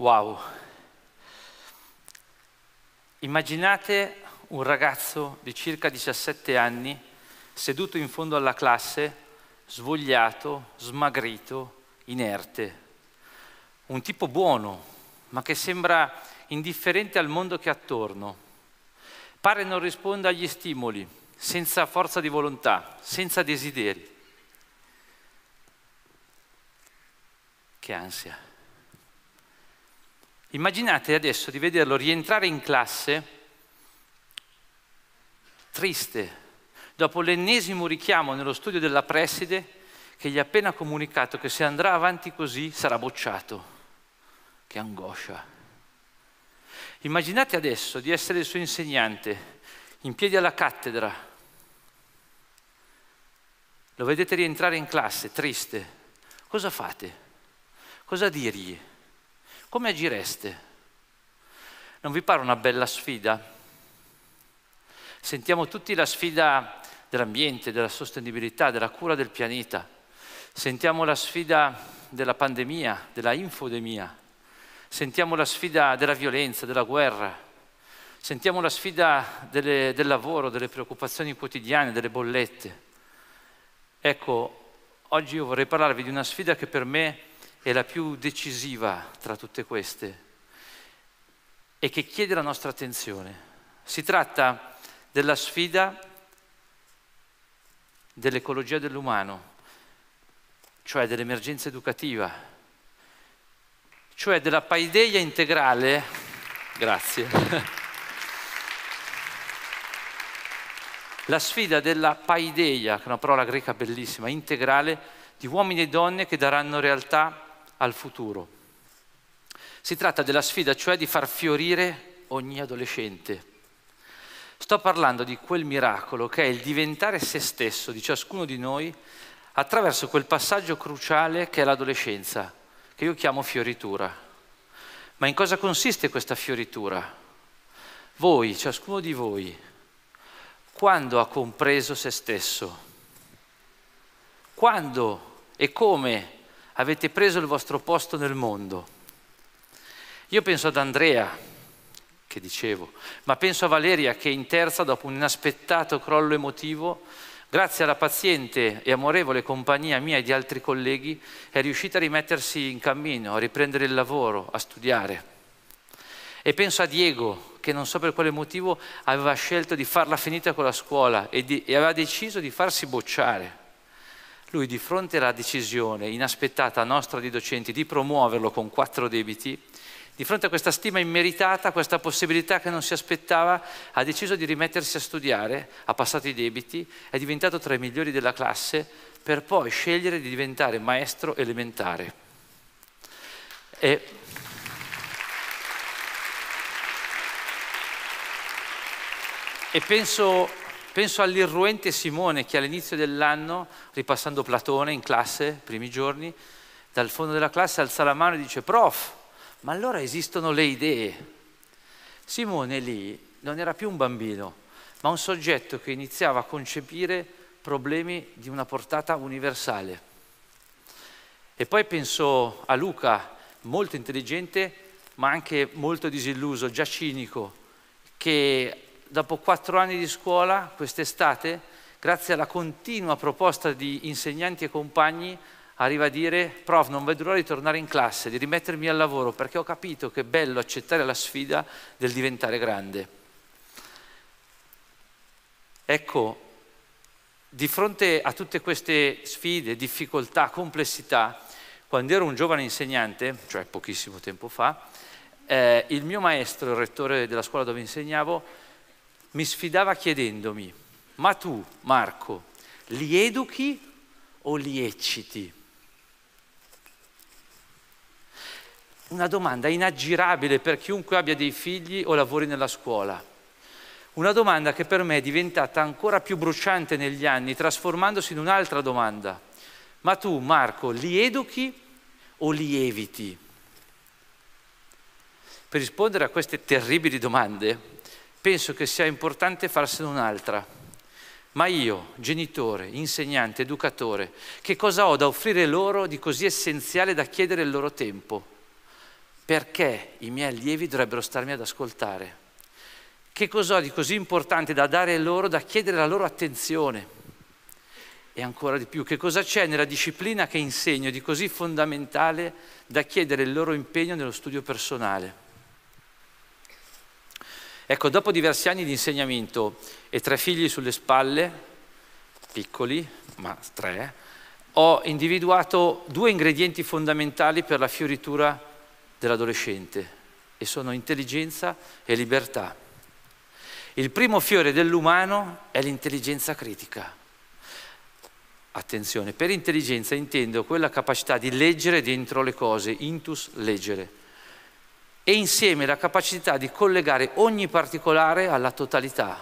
Wow. Immaginate un ragazzo di circa 17 anni seduto in fondo alla classe, svogliato, smagrito, inerte. Un tipo buono, ma che sembra indifferente al mondo che è attorno. Pare non risponda agli stimoli, senza forza di volontà, senza desideri. Che ansia. Immaginate adesso di vederlo rientrare in classe triste, dopo l'ennesimo richiamo nello studio della preside che gli ha appena comunicato che se andrà avanti così sarà bocciato. Che angoscia. Immaginate adesso di essere il suo insegnante, in piedi alla cattedra. Lo vedete rientrare in classe, triste. Cosa fate? Cosa dirgli? come agireste? Non vi pare una bella sfida? Sentiamo tutti la sfida dell'ambiente, della sostenibilità, della cura del pianeta. Sentiamo la sfida della pandemia, della infodemia. Sentiamo la sfida della violenza, della guerra. Sentiamo la sfida delle, del lavoro, delle preoccupazioni quotidiane, delle bollette. Ecco, oggi io vorrei parlarvi di una sfida che per me è è la più decisiva tra tutte queste e che chiede la nostra attenzione. Si tratta della sfida dell'ecologia dell'umano, cioè dell'emergenza educativa, cioè della paideia integrale, grazie, la sfida della paideia, che è una parola greca bellissima, integrale, di uomini e donne che daranno realtà al futuro. Si tratta della sfida cioè di far fiorire ogni adolescente. Sto parlando di quel miracolo che è il diventare se stesso di ciascuno di noi attraverso quel passaggio cruciale che è l'adolescenza, che io chiamo fioritura. Ma in cosa consiste questa fioritura? Voi, ciascuno di voi, quando ha compreso se stesso? Quando e come avete preso il vostro posto nel mondo. Io penso ad Andrea, che dicevo, ma penso a Valeria che in terza, dopo un inaspettato crollo emotivo, grazie alla paziente e amorevole compagnia mia e di altri colleghi, è riuscita a rimettersi in cammino, a riprendere il lavoro, a studiare. E penso a Diego, che non so per quale motivo aveva scelto di farla finita con la scuola e, di, e aveva deciso di farsi bocciare lui di fronte alla decisione inaspettata nostra di docenti di promuoverlo con quattro debiti, di fronte a questa stima immeritata, questa possibilità che non si aspettava, ha deciso di rimettersi a studiare, ha passato i debiti, è diventato tra i migliori della classe per poi scegliere di diventare maestro elementare. E e penso Penso all'irruente Simone che all'inizio dell'anno, ripassando Platone in classe, primi giorni, dal fondo della classe alza la mano e dice, prof, ma allora esistono le idee. Simone lì non era più un bambino, ma un soggetto che iniziava a concepire problemi di una portata universale. E poi penso a Luca, molto intelligente, ma anche molto disilluso, già cinico, che dopo quattro anni di scuola, quest'estate, grazie alla continua proposta di insegnanti e compagni, arriva a dire, prof, non vedo l'ora di tornare in classe, di rimettermi al lavoro, perché ho capito che è bello accettare la sfida del diventare grande. Ecco, di fronte a tutte queste sfide, difficoltà, complessità, quando ero un giovane insegnante, cioè pochissimo tempo fa, eh, il mio maestro, il rettore della scuola dove insegnavo, mi sfidava chiedendomi, ma tu Marco, li educhi o li ecciti? Una domanda inaggirabile per chiunque abbia dei figli o lavori nella scuola. Una domanda che per me è diventata ancora più bruciante negli anni, trasformandosi in un'altra domanda. Ma tu, Marco, li educhi o li eviti? Per rispondere a queste terribili domande penso che sia importante farsene un'altra. Ma io, genitore, insegnante, educatore, che cosa ho da offrire loro di così essenziale da chiedere il loro tempo? Perché i miei allievi dovrebbero starmi ad ascoltare? Che cosa ho di così importante da dare loro, da chiedere la loro attenzione? E ancora di più, che cosa c'è nella disciplina che insegno di così fondamentale da chiedere il loro impegno nello studio personale? Ecco, dopo diversi anni di insegnamento e tre figli sulle spalle, piccoli, ma tre, ho individuato due ingredienti fondamentali per la fioritura dell'adolescente e sono intelligenza e libertà. Il primo fiore dell'umano è l'intelligenza critica. Attenzione, per intelligenza intendo quella capacità di leggere dentro le cose, intus leggere e insieme la capacità di collegare ogni particolare alla totalità,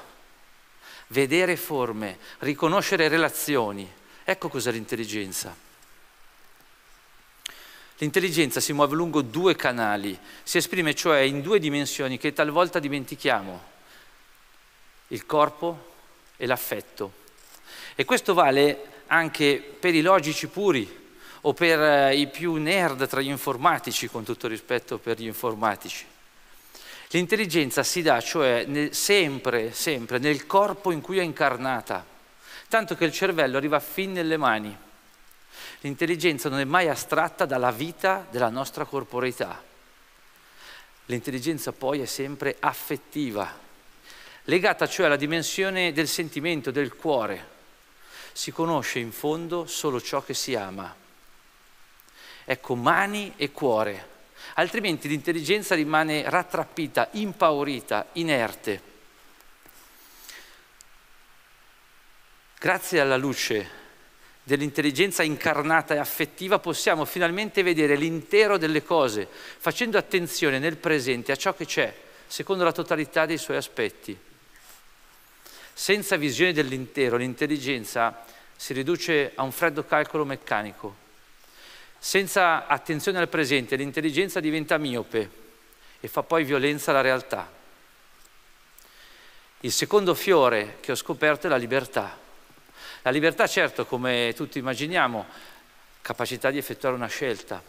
vedere forme, riconoscere relazioni. Ecco cos'è l'intelligenza. L'intelligenza si muove lungo due canali, si esprime cioè in due dimensioni che talvolta dimentichiamo, il corpo e l'affetto. E questo vale anche per i logici puri, o per eh, i più nerd tra gli informatici, con tutto rispetto per gli informatici. L'intelligenza si dà cioè sempre, sempre nel corpo in cui è incarnata, tanto che il cervello arriva fin nelle mani. L'intelligenza non è mai astratta dalla vita della nostra corporeità. L'intelligenza poi è sempre affettiva, legata cioè alla dimensione del sentimento, del cuore. Si conosce in fondo solo ciò che si ama. Ecco, mani e cuore. Altrimenti l'intelligenza rimane rattrappita, impaurita, inerte. Grazie alla luce dell'intelligenza incarnata e affettiva possiamo finalmente vedere l'intero delle cose, facendo attenzione nel presente a ciò che c'è, secondo la totalità dei suoi aspetti. Senza visione dell'intero, l'intelligenza si riduce a un freddo calcolo meccanico senza attenzione al presente l'intelligenza diventa miope e fa poi violenza alla realtà. Il secondo fiore che ho scoperto è la libertà. La libertà, certo, come tutti immaginiamo, capacità di effettuare una scelta,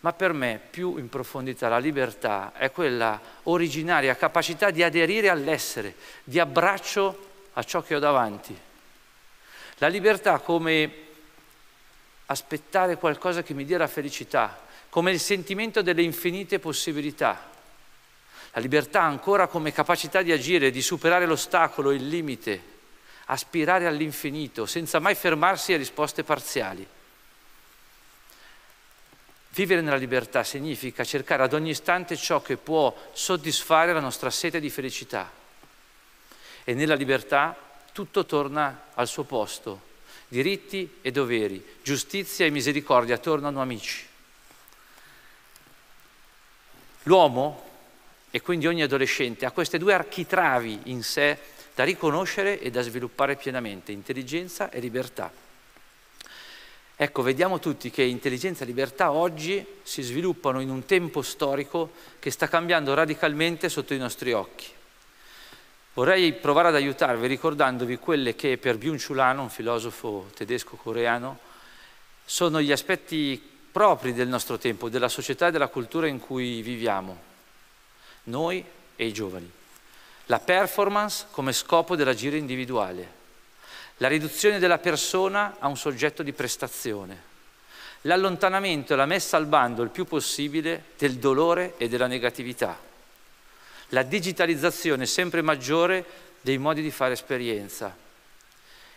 ma per me più in profondità la libertà è quella originaria capacità di aderire all'essere, di abbraccio a ciò che ho davanti. La libertà come aspettare qualcosa che mi dia la felicità, come il sentimento delle infinite possibilità. La libertà ancora come capacità di agire, di superare l'ostacolo, il limite, aspirare all'infinito, senza mai fermarsi a risposte parziali. Vivere nella libertà significa cercare ad ogni istante ciò che può soddisfare la nostra sete di felicità. E nella libertà tutto torna al suo posto, Diritti e doveri, giustizia e misericordia tornano amici. L'uomo, e quindi ogni adolescente, ha queste due architravi in sé da riconoscere e da sviluppare pienamente, intelligenza e libertà. Ecco, vediamo tutti che intelligenza e libertà oggi si sviluppano in un tempo storico che sta cambiando radicalmente sotto i nostri occhi. Vorrei provare ad aiutarvi ricordandovi quelle che per byung chulano un filosofo tedesco-coreano, sono gli aspetti propri del nostro tempo, della società e della cultura in cui viviamo, noi e i giovani. La performance come scopo dell'agire individuale, la riduzione della persona a un soggetto di prestazione, l'allontanamento e la messa al bando il più possibile del dolore e della negatività la digitalizzazione sempre maggiore dei modi di fare esperienza,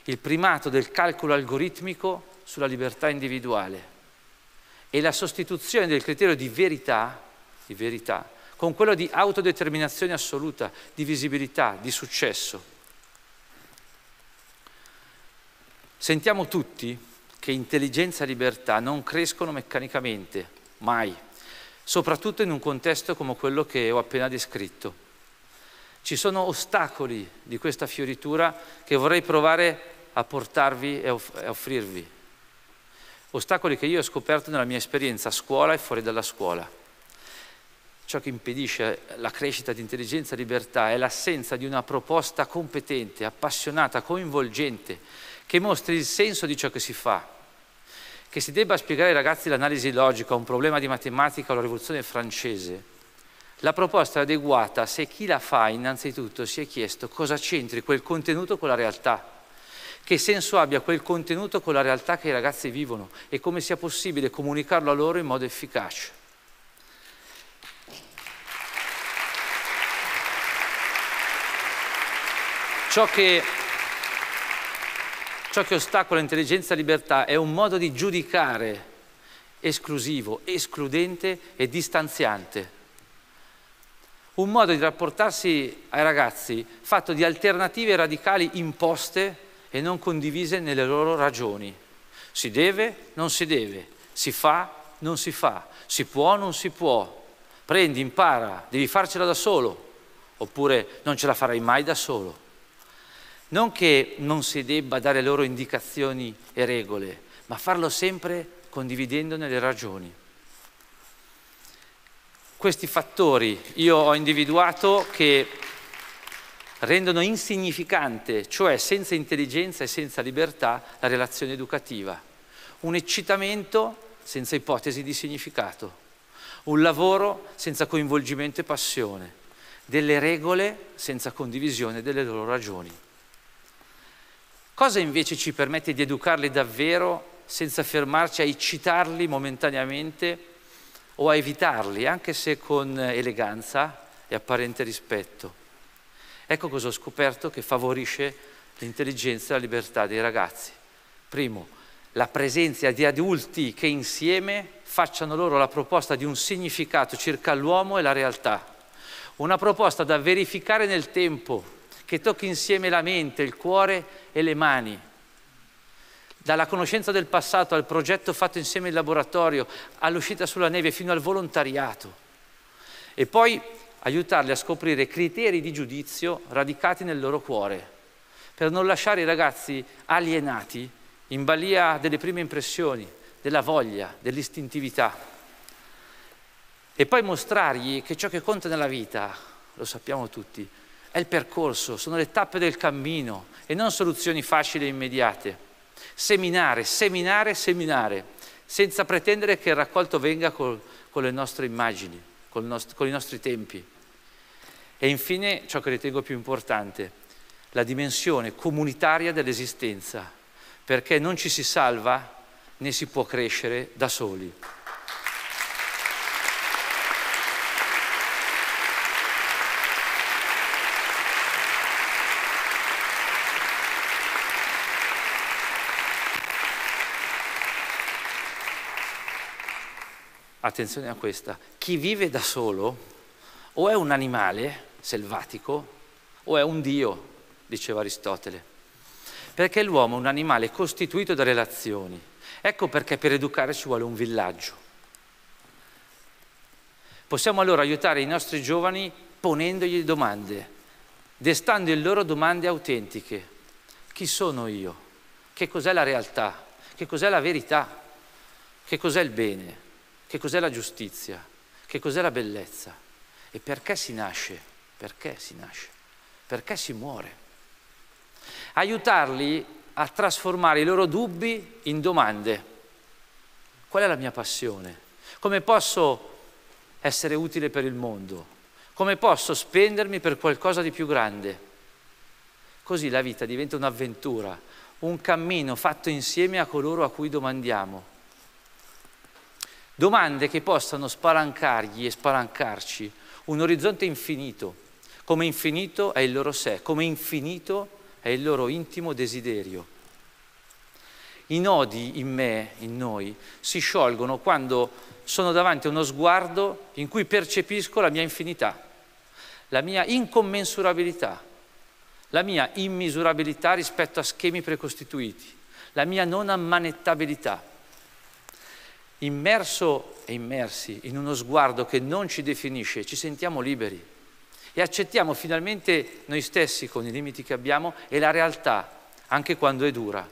il primato del calcolo algoritmico sulla libertà individuale e la sostituzione del criterio di verità, di verità con quello di autodeterminazione assoluta, di visibilità, di successo. Sentiamo tutti che intelligenza e libertà non crescono meccanicamente, mai soprattutto in un contesto come quello che ho appena descritto. Ci sono ostacoli di questa fioritura che vorrei provare a portarvi e a offrirvi. Ostacoli che io ho scoperto nella mia esperienza a scuola e fuori dalla scuola. Ciò che impedisce la crescita di intelligenza e libertà è l'assenza di una proposta competente, appassionata, coinvolgente, che mostri il senso di ciò che si fa, che si debba spiegare ai ragazzi l'analisi logica, un problema di matematica o la rivoluzione francese, la proposta è adeguata se chi la fa innanzitutto si è chiesto cosa c'entri quel contenuto con la realtà, che senso abbia quel contenuto con la realtà che i ragazzi vivono e come sia possibile comunicarlo a loro in modo efficace. Ciò che Ciò che ostacola intelligenza e libertà è un modo di giudicare esclusivo, escludente e distanziante. Un modo di rapportarsi ai ragazzi fatto di alternative radicali imposte e non condivise nelle loro ragioni. Si deve, non si deve, si fa, non si fa, si può, non si può. Prendi, impara, devi farcela da solo, oppure non ce la farai mai da solo. Non che non si debba dare loro indicazioni e regole, ma farlo sempre condividendone le ragioni. Questi fattori io ho individuato che rendono insignificante, cioè senza intelligenza e senza libertà, la relazione educativa. Un eccitamento senza ipotesi di significato, un lavoro senza coinvolgimento e passione, delle regole senza condivisione delle loro ragioni. Cosa invece ci permette di educarli davvero senza fermarci a eccitarli momentaneamente o a evitarli, anche se con eleganza e apparente rispetto? Ecco cosa ho scoperto che favorisce l'intelligenza e la libertà dei ragazzi. Primo, la presenza di adulti che insieme facciano loro la proposta di un significato circa l'uomo e la realtà. Una proposta da verificare nel tempo, che tocchi insieme la mente, il cuore e le mani. Dalla conoscenza del passato al progetto fatto insieme in laboratorio, all'uscita sulla neve fino al volontariato. E poi aiutarli a scoprire criteri di giudizio radicati nel loro cuore, per non lasciare i ragazzi alienati in balia delle prime impressioni, della voglia, dell'istintività. E poi mostrargli che ciò che conta nella vita, lo sappiamo tutti, è il percorso, sono le tappe del cammino e non soluzioni facili e immediate. Seminare, seminare, seminare, senza pretendere che il raccolto venga col, con le nostre immagini, nost con i nostri tempi. E infine, ciò che ritengo più importante, la dimensione comunitaria dell'esistenza, perché non ci si salva né si può crescere da soli. attenzione a questa, chi vive da solo o è un animale selvatico o è un Dio, diceva Aristotele, perché l'uomo è un animale costituito da relazioni. Ecco perché per educare ci vuole un villaggio. Possiamo allora aiutare i nostri giovani ponendogli domande, destando in loro domande autentiche. Chi sono io? Che cos'è la realtà? Che cos'è la verità? Che cos'è il bene? Che cos'è la giustizia? Che cos'è la bellezza? E perché si nasce? Perché si nasce? Perché si muore? Aiutarli a trasformare i loro dubbi in domande. Qual è la mia passione? Come posso essere utile per il mondo? Come posso spendermi per qualcosa di più grande? Così la vita diventa un'avventura, un cammino fatto insieme a coloro a cui domandiamo Domande che possano spalancargli e spalancarci un orizzonte infinito, come infinito è il loro sé, come infinito è il loro intimo desiderio. I nodi in me, in noi, si sciolgono quando sono davanti a uno sguardo in cui percepisco la mia infinità, la mia incommensurabilità, la mia immisurabilità rispetto a schemi precostituiti, la mia non ammanettabilità immerso e immersi in uno sguardo che non ci definisce, ci sentiamo liberi e accettiamo finalmente noi stessi con i limiti che abbiamo e la realtà, anche quando è dura.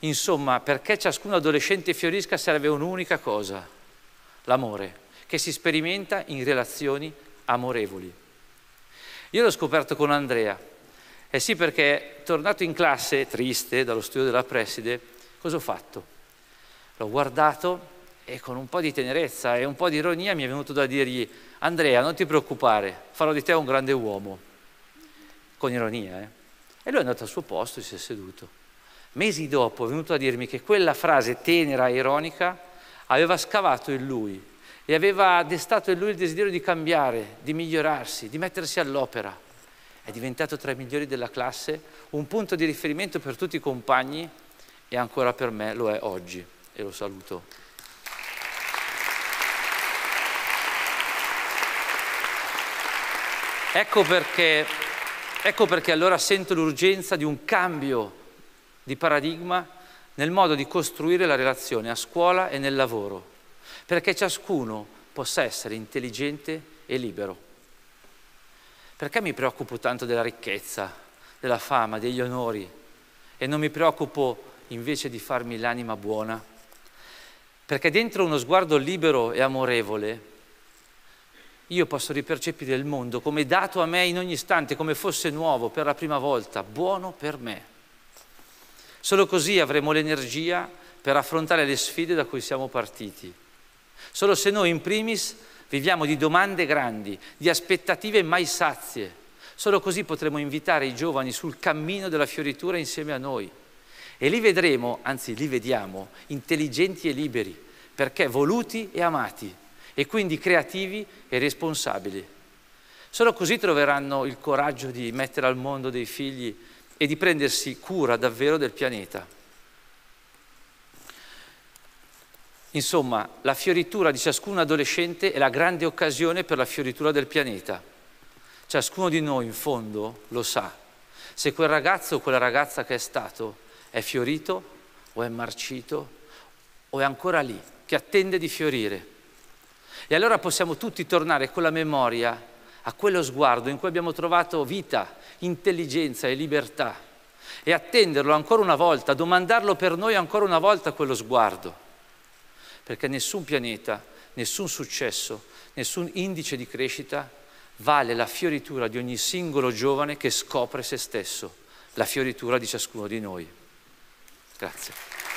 Insomma, perché ciascun adolescente fiorisca serve un'unica cosa, l'amore, che si sperimenta in relazioni amorevoli. Io l'ho scoperto con Andrea, e eh sì perché tornato in classe, triste, dallo studio della preside, cosa ho fatto? L'ho guardato e con un po' di tenerezza e un po' di ironia mi è venuto da dirgli Andrea, non ti preoccupare, farò di te un grande uomo. Con ironia, eh? E lui è andato al suo posto e si è seduto. Mesi dopo è venuto a dirmi che quella frase tenera e ironica aveva scavato in lui e aveva destato in lui il desiderio di cambiare, di migliorarsi, di mettersi all'opera. È diventato tra i migliori della classe, un punto di riferimento per tutti i compagni e ancora per me lo è oggi e lo saluto. Ecco perché, ecco perché allora sento l'urgenza di un cambio di paradigma nel modo di costruire la relazione a scuola e nel lavoro, perché ciascuno possa essere intelligente e libero. Perché mi preoccupo tanto della ricchezza, della fama, degli onori e non mi preoccupo invece di farmi l'anima buona? perché dentro uno sguardo libero e amorevole io posso ripercepire il mondo come dato a me in ogni istante, come fosse nuovo per la prima volta, buono per me. Solo così avremo l'energia per affrontare le sfide da cui siamo partiti. Solo se noi in primis viviamo di domande grandi, di aspettative mai sazie, solo così potremo invitare i giovani sul cammino della fioritura insieme a noi. E li vedremo, anzi li vediamo, intelligenti e liberi, perché voluti e amati, e quindi creativi e responsabili. Solo così troveranno il coraggio di mettere al mondo dei figli e di prendersi cura davvero del pianeta. Insomma, la fioritura di ciascun adolescente è la grande occasione per la fioritura del pianeta. Ciascuno di noi, in fondo, lo sa. Se quel ragazzo o quella ragazza che è stato è fiorito o è marcito o è ancora lì, che attende di fiorire. E allora possiamo tutti tornare con la memoria a quello sguardo in cui abbiamo trovato vita, intelligenza e libertà e attenderlo ancora una volta, domandarlo per noi ancora una volta quello sguardo. Perché nessun pianeta, nessun successo, nessun indice di crescita vale la fioritura di ogni singolo giovane che scopre se stesso, la fioritura di ciascuno di noi. Grazie.